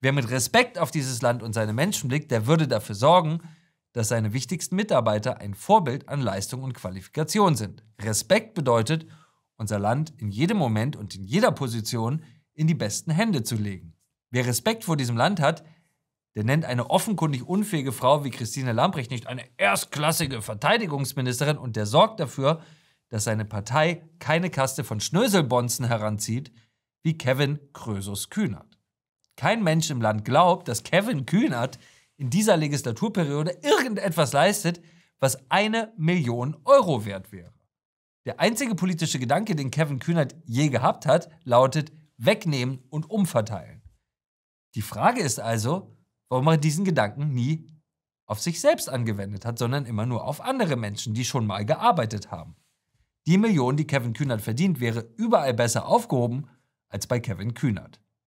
Wer mit Respekt auf dieses Land und seine Menschen blickt, der würde dafür sorgen, dass seine wichtigsten Mitarbeiter ein Vorbild an Leistung und Qualifikation sind. Respekt bedeutet, unser Land in jedem Moment und in jeder Position in die besten Hände zu legen. Wer Respekt vor diesem Land hat, der nennt eine offenkundig unfähige Frau wie Christine Lamprecht nicht eine erstklassige Verteidigungsministerin und der sorgt dafür, dass seine Partei keine Kaste von Schnöselbonzen heranzieht wie Kevin Krösus Kühnert kein Mensch im Land glaubt, dass Kevin Kühnert in dieser Legislaturperiode irgendetwas leistet, was eine Million Euro wert wäre. Der einzige politische Gedanke, den Kevin Kühnert je gehabt hat, lautet wegnehmen und umverteilen. Die Frage ist also, warum er diesen Gedanken nie auf sich selbst angewendet hat, sondern immer nur auf andere Menschen, die schon mal gearbeitet haben. Die Million, die Kevin Kühnert verdient, wäre überall besser aufgehoben als bei Kevin Kühnert.